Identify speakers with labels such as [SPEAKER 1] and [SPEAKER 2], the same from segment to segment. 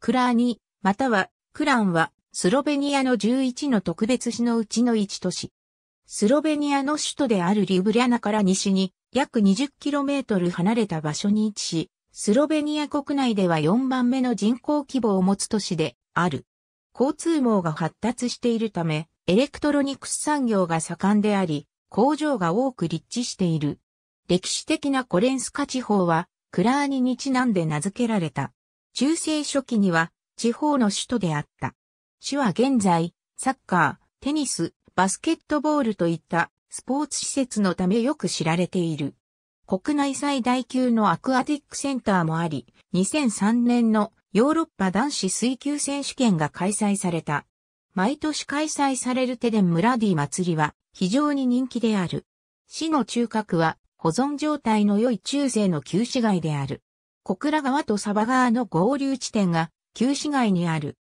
[SPEAKER 1] クラーニ、またはクランはスロベニアの11の特別市のうちの1都市。スロベニアの首都であるリブリャナから西に約 20km 離れた場所に位置し、スロベニア国内では4番目の人口規模を持つ都市である。交通網が発達しているため、エレクトロニクス産業が盛んであり、工場が多く立地している。歴史的なコレンスカ地方は、クラーニにちなんで名付けられた。中世初期には地方の首都であった。市は現在、サッカー、テニス、バスケットボールといったスポーツ施設のためよく知られている。国内最大級のアクアティックセンターもあり、2003年のヨーロッパ男子水球選手権が開催された。毎年開催されるテデンムラディ祭りは非常に人気である。市の中核は保存状態の良い中世の旧市街である。小倉川とサバ川の合流地点が旧市街にある。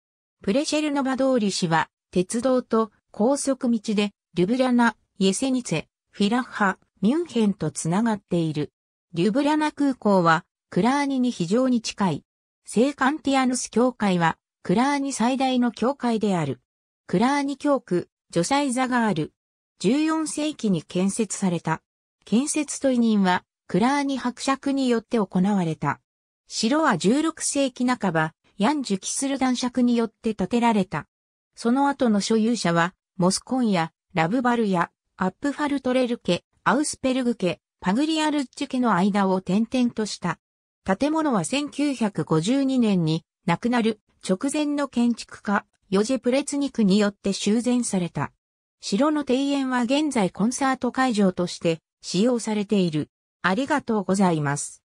[SPEAKER 1] プレシェルノバ通り市は鉄道と高速道でリュブリャナ、イエセニツェ、フィラッハ、ミュンヘンとつながっている。リュブリャナ空港はクラーニに非常に近い。聖カンティアヌス教会はクラーニ最大の教会である。クラーニ教区、ジョサイザがある。14世紀に建設された。建設と委任はクラーニ伯爵によって行われた。城は16世紀半ば、ヤンジュ・キスル男爵によって建てられた。その後の所有者は、モスコンや、ラブバルや、アップファルトレル家、アウスペルグ家、パグリアルッチ家の間を転々とした。建物は1952年に亡くなる直前の建築家、ヨジェ・プレツニクによって修繕された。城の庭園は現在コンサート会場として使用されている。ありがとうございます。